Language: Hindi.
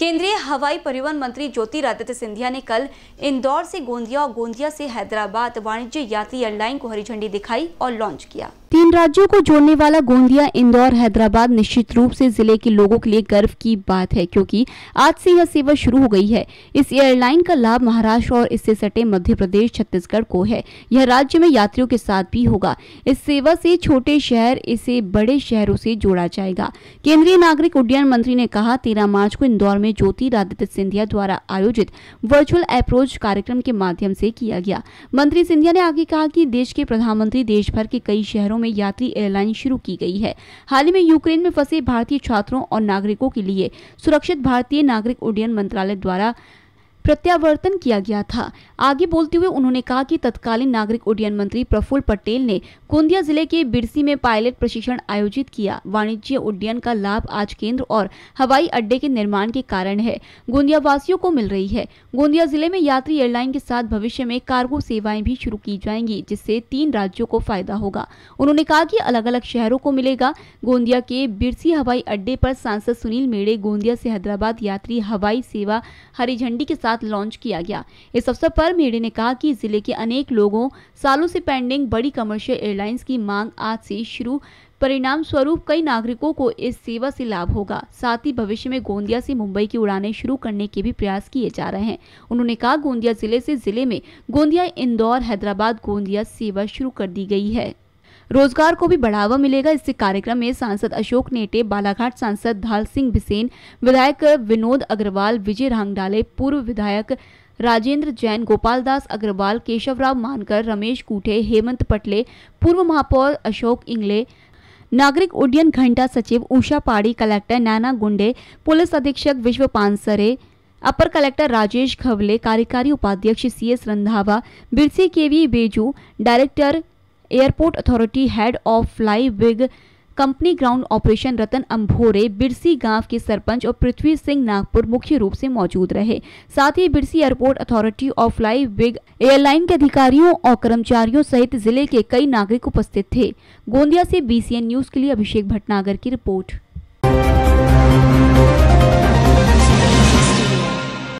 केंद्रीय हवाई परिवहन मंत्री ज्योतिरादित्य सिंधिया ने कल इंदौर से गोंदिया और गोंदिया से हैदराबाद वाणिज्य यात्री एयरलाइन को हरी झंडी दिखाई और लॉन्च किया तीन राज्यों को जोड़ने वाला गोंदिया इंदौर हैदराबाद निश्चित रूप से जिले के लोगों के लिए गर्व की बात है क्योंकि आज से यह सेवा शुरू हो गई है इस एयरलाइन का लाभ महाराष्ट्र और इससे सटे मध्य प्रदेश छत्तीसगढ़ को है यह राज्य में यात्रियों के साथ भी होगा इस सेवा से छोटे शहर इसे बड़े शहरों से जोड़ा जाएगा केंद्रीय नागरिक उड्डयन मंत्री ने कहा तेरह मार्च को इंदौर में में ज्योतिरादित्य सिंधिया द्वारा आयोजित वर्चुअल अप्रोच कार्यक्रम के माध्यम से किया गया मंत्री सिंधिया ने आगे कहा कि देश के प्रधानमंत्री देश भर के कई शहरों में यात्री एयरलाइन शुरू की गई है हाल ही में यूक्रेन में फंसे भारतीय छात्रों और नागरिकों के लिए सुरक्षित भारतीय नागरिक उड्डयन मंत्रालय द्वारा प्रत्यावर्तन किया गया था आगे बोलते हुए उन्होंने कहा कि तत्कालीन नागरिक उड्डयन मंत्री प्रफुल्ल पटेल ने गोंदिया जिले के बिरसी में पायलट प्रशिक्षण आयोजित किया वाणिज्य उड्डयन का लाभ आज केंद्र और हवाई अड्डे के निर्माण के कारण है गोंदिया वासियों को मिल रही है गोंदिया जिले में यात्री एयरलाइन के साथ भविष्य में कार्गो सेवाएं भी शुरू की जाएंगी जिससे तीन राज्यों को फायदा होगा उन्होंने कहा की अलग अलग शहरों को मिलेगा गोंदिया के बिरसी हवाई अड्डे पर सांसद सुनील मेड़े गोंदिया से हैदराबाद यात्री हवाई सेवा हरी झंडी के साथ साथ लॉन्च किया गया इस अवसर पर मेड़े ने कहा कि जिले के अनेक लोगों सालों से पेंडिंग बड़ी कमर्शियल एयरलाइंस की मांग आज से शुरू परिणाम स्वरूप कई नागरिकों को इस सेवा से लाभ होगा साथ ही भविष्य में गोंदिया से मुंबई की उड़ानें शुरू करने के भी प्रयास किए जा रहे हैं उन्होंने कहा गोंदिया जिले से जिले में गोंदिया इंदौर हैदराबाद गोंदिया सेवा शुरू कर दी गई है रोजगार को भी बढ़ावा मिलेगा इस कार्यक्रम में सांसद अशोक नेटे बालाघाट सांसद धाल सिंह बिसेन विधायक विनोद अग्रवाल विजय रहांगडाले पूर्व विधायक राजेंद्र जैन गोपाल दास अग्रवाल केशवराव मानकर रमेश कूठे हेमंत पटले पूर्व महापौर अशोक इंगले नागरिक उड्डयन घंटा सचिव उषा पाड़ी कलेक्टर नैना गुंडे पुलिस अधीक्षक विश्व पानसरे अपर कलेक्टर राजेश खवले कार्यकारी उपाध्यक्ष C S Randhawa Birsi K V Biju director airport authority head of Fly Big company ground operation Ratan Ambhore Birsi गांव के सरपंच और पृथ्वी सिंह नागपुर मुख्य रूप से मौजूद रहे साथ ही Birsi airport authority of Fly Big airline के अधिकारियों और कर्मचारियों सहित जिले के कई नागरिक उपस्थित थे गोंदिया से बीसीएन न्यूज के लिए अभिषेक भटनागर की रिपोर्ट